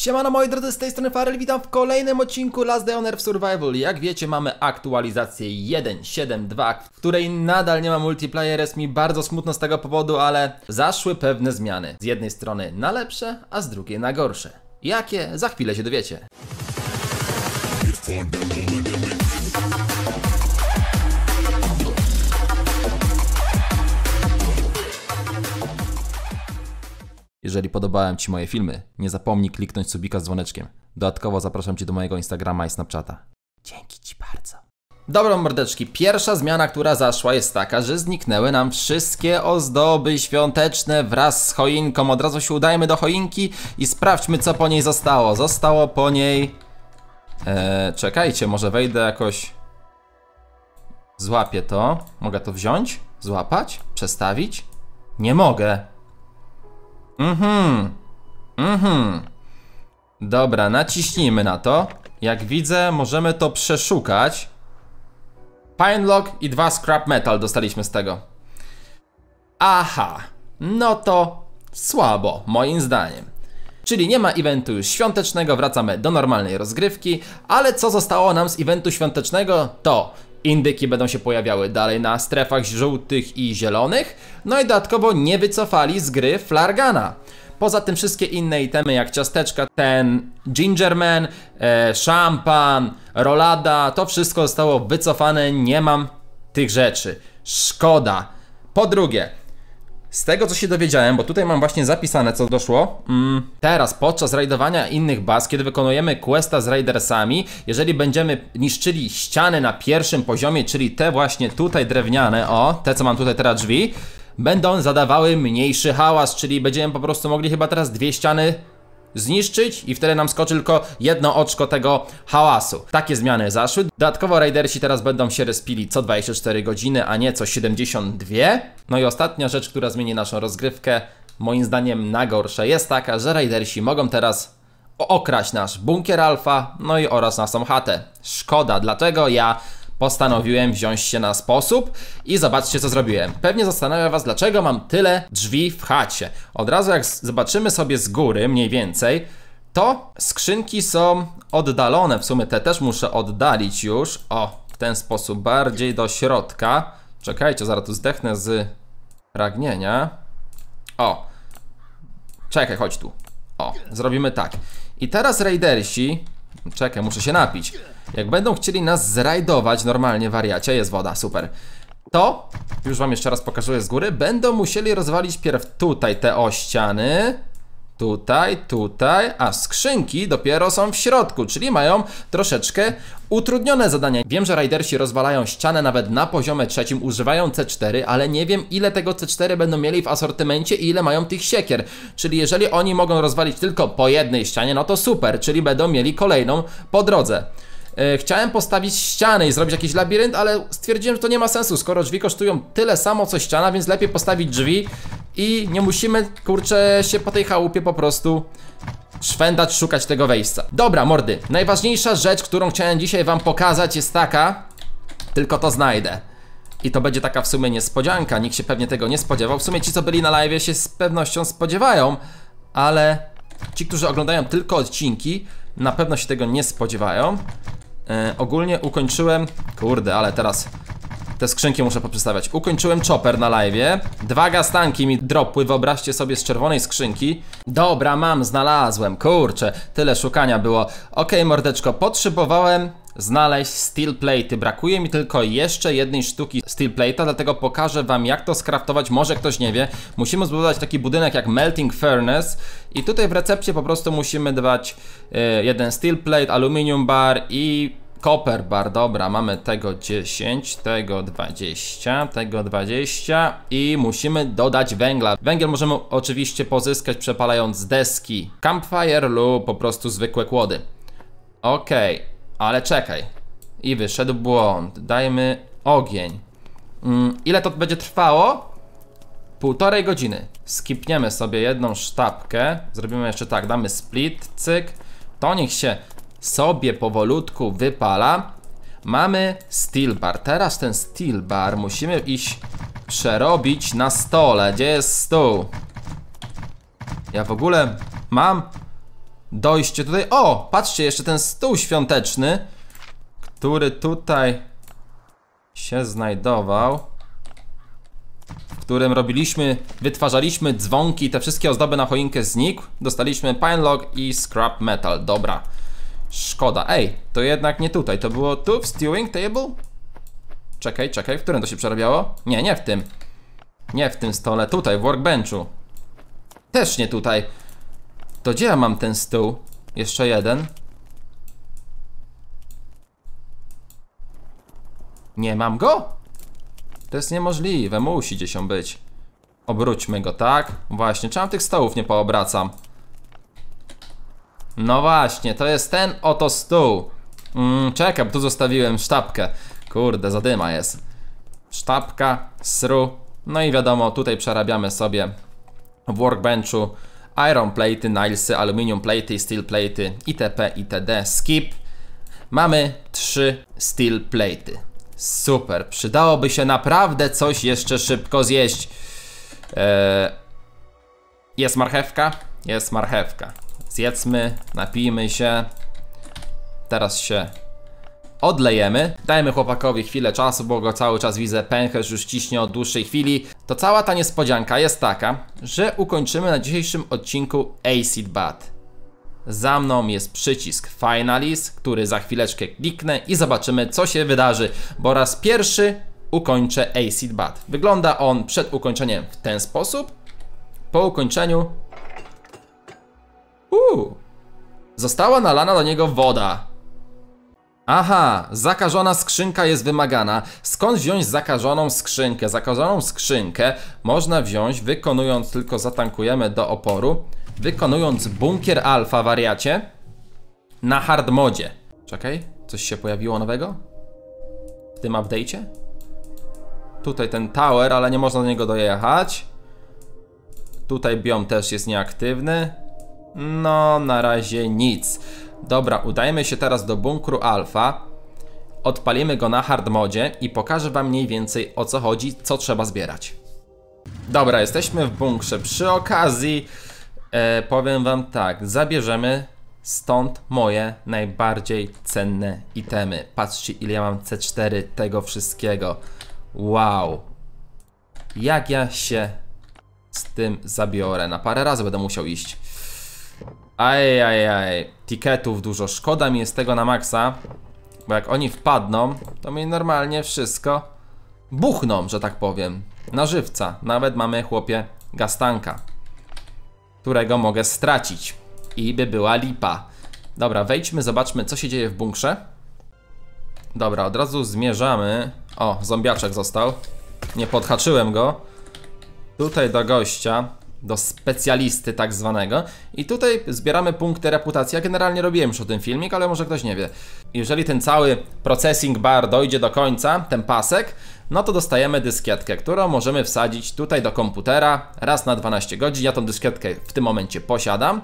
Siemano moi drodzy, z tej strony Farel, witam w kolejnym odcinku Last Day on Earth Survival. Jak wiecie mamy aktualizację 1.7.2, w której nadal nie ma multiplayer, jest mi bardzo smutno z tego powodu, ale zaszły pewne zmiany. Z jednej strony na lepsze, a z drugiej na gorsze. Jakie? Za chwilę się dowiecie. Jeżeli podobałem Ci moje filmy, nie zapomnij kliknąć subika z dzwoneczkiem. Dodatkowo zapraszam Cię do mojego Instagrama i Snapchata. Dzięki Ci bardzo. Dobra mordeczki, pierwsza zmiana, która zaszła jest taka, że zniknęły nam wszystkie ozdoby świąteczne wraz z choinką. Od razu się udajmy do choinki i sprawdźmy co po niej zostało. Zostało po niej... Eee, czekajcie, może wejdę jakoś... Złapię to. Mogę to wziąć? Złapać? Przestawić? Nie mogę. Mhm. Mhm. Dobra, naciśnijmy na to. Jak widzę, możemy to przeszukać. Pine log i dwa scrap metal dostaliśmy z tego. Aha. No to słabo, moim zdaniem. Czyli nie ma eventu już świątecznego, wracamy do normalnej rozgrywki, ale co zostało nam z eventu świątecznego to indyki będą się pojawiały dalej na strefach żółtych i zielonych, no i dodatkowo nie wycofali z gry Flargana. Poza tym wszystkie inne itemy jak ciasteczka, ten gingerman, e, szampan, rolada, to wszystko zostało wycofane, nie mam tych rzeczy. Szkoda. Po drugie, z tego co się dowiedziałem, bo tutaj mam właśnie zapisane co doszło, mm, teraz podczas rajdowania innych baz, kiedy wykonujemy questa z raidersami, jeżeli będziemy niszczyli ściany na pierwszym poziomie, czyli te właśnie tutaj drewniane, o, te co mam tutaj teraz drzwi, będą zadawały mniejszy hałas, czyli będziemy po prostu mogli chyba teraz dwie ściany zniszczyć i wtedy nam skoczy tylko jedno oczko tego hałasu. Takie zmiany zaszły. Dodatkowo raidersi teraz będą się respili co 24 godziny, a nie co 72. No i ostatnia rzecz, która zmieni naszą rozgrywkę, moim zdaniem na gorsze, jest taka, że raidersi mogą teraz okraść nasz bunkier alfa, no i oraz naszą chatę. Szkoda, dlatego ja postanowiłem wziąć się na sposób i zobaczcie co zrobiłem. Pewnie zastanawia was dlaczego mam tyle drzwi w chacie. Od razu jak zobaczymy sobie z góry mniej więcej, to skrzynki są oddalone, w sumie te też muszę oddalić już, o, w ten sposób bardziej do środka. Czekajcie, zaraz tu zdechnę z pragnienia. O, czekaj, chodź tu. O, zrobimy tak. I teraz raidersi Czekaj, muszę się napić. Jak będą chcieli nas zrajdować, normalnie wariacie, jest woda, super. To, już wam jeszcze raz pokażę z góry, będą musieli rozwalić pierw tutaj te ościany tutaj, tutaj, a skrzynki dopiero są w środku, czyli mają troszeczkę utrudnione zadania. Wiem, że rajdersi rozwalają ścianę nawet na poziomie trzecim, używają C4, ale nie wiem ile tego C4 będą mieli w asortymencie i ile mają tych siekier. Czyli jeżeli oni mogą rozwalić tylko po jednej ścianie, no to super, czyli będą mieli kolejną po drodze. E, chciałem postawić ścianę i zrobić jakiś labirynt, ale stwierdziłem, że to nie ma sensu, skoro drzwi kosztują tyle samo co ściana, więc lepiej postawić drzwi i nie musimy, kurczę, się po tej chałupie po prostu szwendać, szukać tego wejścia. Dobra, mordy, najważniejsza rzecz, którą chciałem dzisiaj wam pokazać jest taka, tylko to znajdę. I to będzie taka w sumie niespodzianka, nikt się pewnie tego nie spodziewał. W sumie ci, co byli na live się z pewnością spodziewają, ale ci, którzy oglądają tylko odcinki, na pewno się tego nie spodziewają. E, ogólnie ukończyłem, kurde, ale teraz te skrzynki muszę poprzestawiać. Ukończyłem chopper na live. Dwa gastanki mi dropły, wyobraźcie sobie, z czerwonej skrzynki. Dobra, mam, znalazłem. Kurczę, tyle szukania było. Ok, mordeczko, potrzebowałem znaleźć steel plate'y. Brakuje mi tylko jeszcze jednej sztuki steel plate'a, dlatego pokażę wam jak to skraftować. Może ktoś nie wie. Musimy zbudować taki budynek jak melting furnace i tutaj w recepcie po prostu musimy dawać y, e, jeden steel plate, aluminium bar i Copper bar, dobra, mamy tego 10, tego 20, tego 20 i musimy dodać węgla. Węgiel możemy oczywiście pozyskać przepalając deski campfire lub po prostu zwykłe kłody. Okej, okay, ale czekaj. I wyszedł błąd. Dajmy ogień. Mm, ile to będzie trwało? Półtorej godziny. Skipniemy sobie jedną sztabkę. Zrobimy jeszcze tak, damy split, cyk. To niech się sobie powolutku wypala. Mamy steel bar. Teraz ten steel bar musimy iść przerobić na stole. Gdzie jest stół? Ja w ogóle mam dojście tutaj. O, patrzcie, jeszcze ten stół świąteczny, który tutaj się znajdował, w którym robiliśmy, wytwarzaliśmy dzwonki, te wszystkie ozdoby na choinkę znikł. Dostaliśmy pine log i scrap metal. Dobra. Szkoda. Ej, to jednak nie tutaj. To było tu w stewing table? Czekaj, czekaj. W którym to się przerabiało? Nie, nie w tym. Nie w tym stole. Tutaj, w workbenchu. Też nie tutaj. To gdzie ja mam ten stół? Jeszcze jeden. Nie mam go? To jest niemożliwe. Musi gdzieś on być. Obróćmy go, tak? Właśnie. Czemu tych stołów nie poobracam? No właśnie, to jest ten oto stół. Mm, czekam, tu zostawiłem sztabkę. Kurde, zadyma jest. Sztabka, sru. No i wiadomo, tutaj przerabiamy sobie w workbenchu iron platey, nilesy, aluminium platey, steel platey, itp. itd. Skip. Mamy trzy steel platey. Super, przydałoby się naprawdę coś jeszcze szybko zjeść. Eee, jest marchewka? Jest marchewka zjedzmy, napijmy się. Teraz się odlejemy. Dajmy chłopakowi chwilę czasu, bo go cały czas widzę, pęcherz już ciśnie od dłuższej chwili. To cała ta niespodzianka jest taka, że ukończymy na dzisiejszym odcinku Acid Bat. Za mną jest przycisk Finalis, który za chwileczkę kliknę i zobaczymy co się wydarzy, bo raz pierwszy ukończę Acid Bat. Wygląda on przed ukończeniem w ten sposób, po ukończeniu Uuu. Została nalana do niego woda. Aha, zakażona skrzynka jest wymagana. Skąd wziąć zakażoną skrzynkę? Zakażoną skrzynkę można wziąć wykonując, tylko zatankujemy do oporu, wykonując bunkier alfa wariacie na hard modzie. Czekaj, coś się pojawiło nowego? W tym update'cie? Tutaj ten tower, ale nie można do niego dojechać. Tutaj biom też jest nieaktywny. No, na razie nic. Dobra, udajmy się teraz do bunkru alfa. Odpalimy go na hard modzie i pokażę wam mniej więcej o co chodzi, co trzeba zbierać. Dobra, jesteśmy w bunkrze. Przy okazji e, powiem wam tak, zabierzemy stąd moje najbardziej cenne itemy. Patrzcie ile ja mam C4 tego wszystkiego. Wow. Jak ja się z tym zabiorę. Na parę razy będę musiał iść. Ajajaj, tiketów dużo, szkoda mi jest tego na maksa Bo jak oni wpadną, to mi normalnie wszystko buchną, że tak powiem Na żywca, nawet mamy chłopie gastanka Którego mogę stracić I by była lipa Dobra, wejdźmy, zobaczmy co się dzieje w bunkrze Dobra, od razu zmierzamy O, zombiaczek został Nie podhaczyłem go Tutaj do gościa do specjalisty tak zwanego. I tutaj zbieramy punkty reputacji. Ja generalnie robiłem już o tym filmik, ale może ktoś nie wie. Jeżeli ten cały processing bar dojdzie do końca, ten pasek, no to dostajemy dyskietkę, którą możemy wsadzić tutaj do komputera raz na 12 godzin. Ja tą dyskietkę w tym momencie posiadam.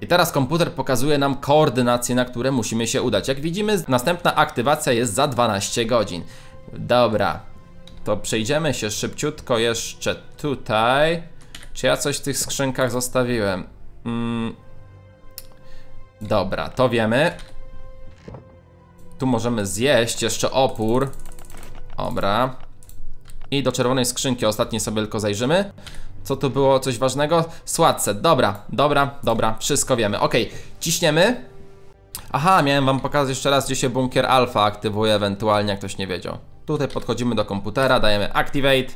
I teraz komputer pokazuje nam koordynacje, na które musimy się udać. Jak widzimy, następna aktywacja jest za 12 godzin. Dobra, to przejdziemy się szybciutko jeszcze tutaj. Czy ja coś w tych skrzynkach zostawiłem? Mm. Dobra, to wiemy. Tu możemy zjeść jeszcze opór. Dobra. I do czerwonej skrzynki ostatniej sobie tylko zajrzymy. Co tu było? Coś ważnego? Sładce. Dobra, dobra, dobra. Wszystko wiemy. Ok, ciśniemy. Aha, miałem wam pokazać jeszcze raz, gdzie się bunkier alfa aktywuje ewentualnie, jak ktoś nie wiedział. Tutaj podchodzimy do komputera, dajemy activate.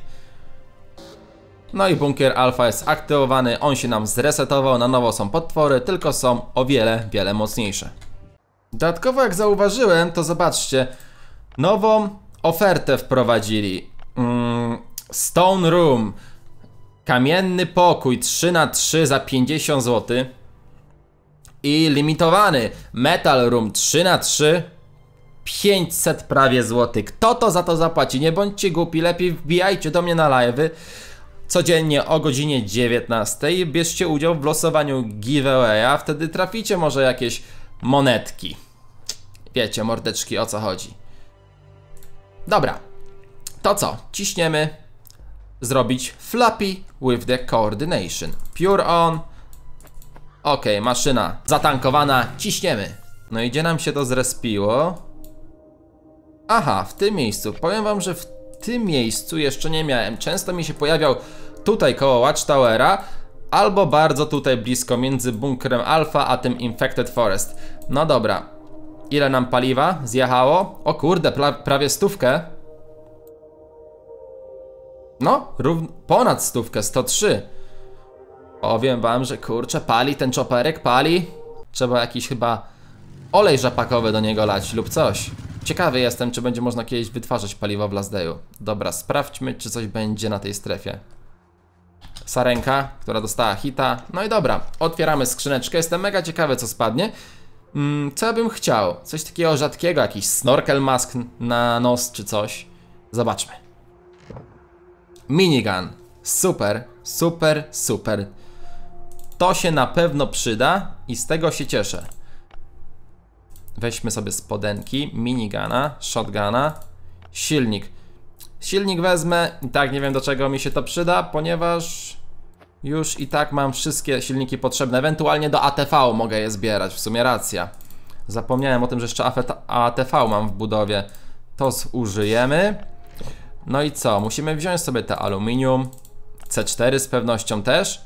No i bunkier alfa jest aktywowany, on się nam zresetował, na nowo są potwory, tylko są o wiele, wiele mocniejsze. Dodatkowo jak zauważyłem, to zobaczcie, nową ofertę wprowadzili. Mm, Stone Room, kamienny pokój 3x3 za 50 zł i limitowany Metal Room 3x3 500 prawie złotych. Kto to za to zapłaci? Nie bądźcie głupi, lepiej wbijajcie do mnie na live'y codziennie o godzinie 19. Bierzcie udział w losowaniu giveawaya, wtedy traficie może jakieś monetki. Wiecie, mordeczki, o co chodzi. Dobra, to co? Ciśniemy zrobić Flappy with the coordination. Pure on. Ok, maszyna zatankowana, ciśniemy. No i gdzie nam się to zrespiło? Aha, w tym miejscu. Powiem wam, że w tym miejscu jeszcze nie miałem. Często mi się pojawiał tutaj koło Watchtowera, albo bardzo tutaj blisko między bunkrem Alpha a tym Infected Forest. No dobra, ile nam paliwa zjechało? O kurde, pra prawie stówkę. No, ponad stówkę, 103. Powiem wam, że kurczę, pali ten czoperek, pali. Trzeba jakiś chyba olej rzepakowy do niego lać lub coś. Ciekawy jestem, czy będzie można kiedyś wytwarzać paliwo w Lasdeju. Dobra, sprawdźmy, czy coś będzie na tej strefie. Sarenka, która dostała hita. No i dobra, otwieramy skrzyneczkę. Jestem mega ciekawy, co spadnie. Mm, co ja bym chciał? Coś takiego rzadkiego, jakiś snorkel mask na nos czy coś. Zobaczmy. Minigun. Super, super, super. To się na pewno przyda i z tego się cieszę. Weźmy sobie spodenki, minigana, shotguna, silnik. Silnik wezmę i tak nie wiem do czego mi się to przyda, ponieważ już i tak mam wszystkie silniki potrzebne. Ewentualnie do ATV mogę je zbierać, w sumie racja. Zapomniałem o tym, że jeszcze ATV mam w budowie. To zużyjemy. No i co? Musimy wziąć sobie te aluminium. C4 z pewnością też,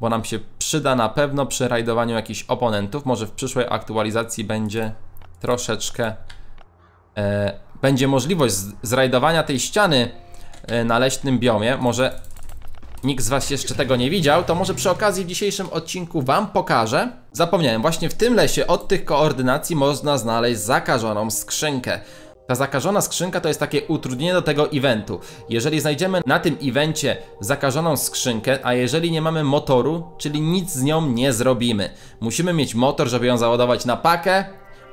bo nam się przyda na pewno przy rajdowaniu jakichś oponentów. Może w przyszłej aktualizacji będzie troszeczkę... E, będzie możliwość zrajdowania tej ściany e, na leśnym biomie. Może nikt z was jeszcze tego nie widział, to może przy okazji w dzisiejszym odcinku wam pokażę. Zapomniałem, właśnie w tym lesie od tych koordynacji można znaleźć zakażoną skrzynkę. Ta zakażona skrzynka to jest takie utrudnienie do tego eventu. Jeżeli znajdziemy na tym evencie zakażoną skrzynkę, a jeżeli nie mamy motoru, czyli nic z nią nie zrobimy. Musimy mieć motor, żeby ją załadować na pakę,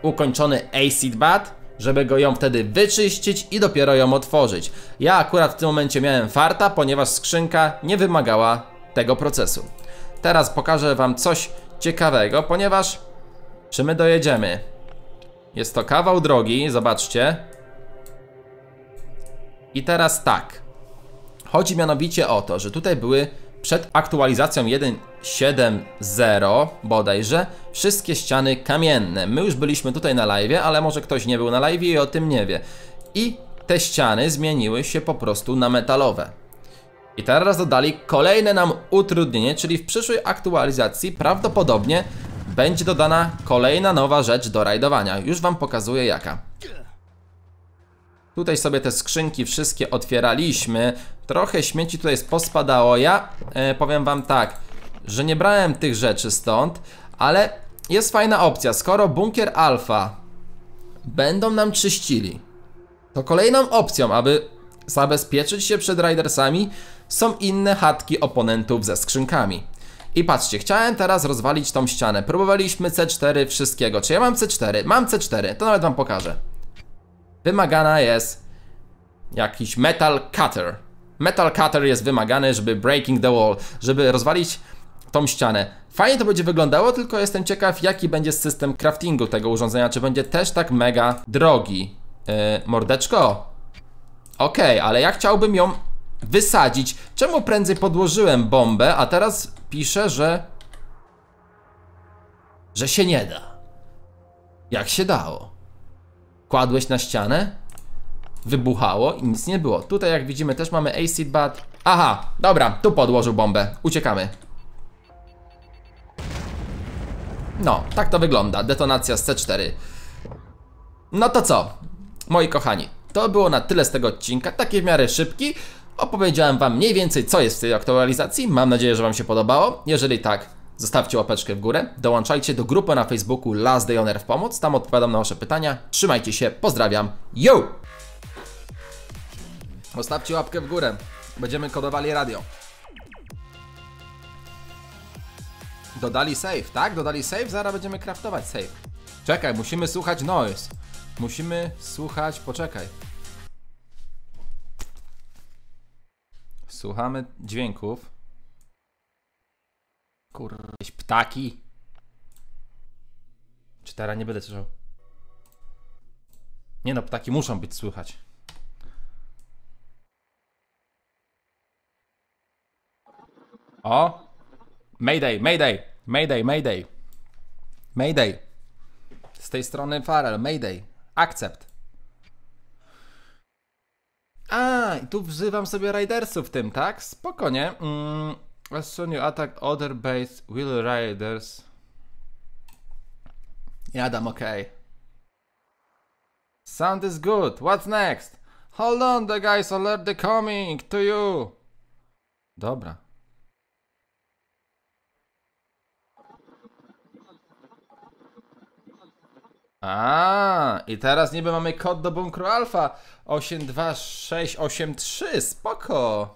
ukończony acid bat, żeby go ją wtedy wyczyścić i dopiero ją otworzyć. Ja akurat w tym momencie miałem farta, ponieważ skrzynka nie wymagała tego procesu. Teraz pokażę wam coś ciekawego, ponieważ czy my dojedziemy? Jest to kawał drogi, zobaczcie. I teraz tak. Chodzi mianowicie o to, że tutaj były przed aktualizacją 1.7.0 bodajże wszystkie ściany kamienne. My już byliśmy tutaj na live, ale może ktoś nie był na live i o tym nie wie. I te ściany zmieniły się po prostu na metalowe. I teraz dodali kolejne nam utrudnienie, czyli w przyszłej aktualizacji prawdopodobnie będzie dodana kolejna nowa rzecz do rajdowania. Już wam pokazuję jaka. Tutaj sobie te skrzynki wszystkie otwieraliśmy. Trochę śmieci tutaj pospadało. Ja e, powiem wam tak, że nie brałem tych rzeczy stąd, ale jest fajna opcja. Skoro bunkier alfa będą nam czyścili, to kolejną opcją, aby zabezpieczyć się przed Ridersami, są inne chatki oponentów ze skrzynkami. I patrzcie, chciałem teraz rozwalić tą ścianę. Próbowaliśmy C4 wszystkiego. Czy ja mam C4? Mam C4, to nawet wam pokażę. Wymagana jest jakiś metal cutter. Metal cutter jest wymagany, żeby breaking the wall, żeby rozwalić tą ścianę. Fajnie to będzie wyglądało, tylko jestem ciekaw jaki będzie system craftingu tego urządzenia, czy będzie też tak mega drogi. Yy, mordeczko. Okej, okay, ale ja chciałbym ją wysadzić. Czemu prędzej podłożyłem bombę, a teraz pisze, że... Że się nie da. Jak się dało? Kładłeś na ścianę? Wybuchało i nic nie było. Tutaj jak widzimy też mamy acid bat. Aha, dobra, tu podłożył bombę. Uciekamy. No, tak to wygląda. Detonacja z C4. No to co? Moi kochani, to było na tyle z tego odcinka. Takie w miarę szybki. Opowiedziałem Wam mniej więcej, co jest w tej aktualizacji. Mam nadzieję, że Wam się podobało. Jeżeli tak, zostawcie łapeczkę w górę. Dołączajcie do grupy na Facebooku Last Day on Earth Pomoc. Tam odpowiadam na Wasze pytania. Trzymajcie się, pozdrawiam. Yo! Zostawcie łapkę w górę. Będziemy kodowali radio. Dodali save, tak? Dodali save, zaraz będziemy craftować save. Czekaj, musimy słuchać noise. Musimy słuchać, poczekaj. Słuchamy dźwięków. Kurwa, jakieś ptaki. Czy teraz nie będę słyszał? Nie no, ptaki muszą być słychać. O! Mayday, Mayday, Mayday, Mayday. Mayday. Z tej strony Farel, Mayday. Akcept. A, i tu wzywam sobie w tym, tak? Spokojnie. Mm, as soon you attack other base, will Riders... Jadam, ok. Sound is good. What's next? Hold on, the guys alert the coming to you. Dobra. A i teraz niby mamy kod do bunkru alfa 82683, spoko.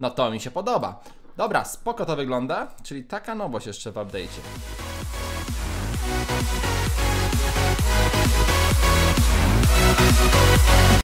No to mi się podoba. Dobra, spoko to wygląda, czyli taka nowość jeszcze w update'cie. We'll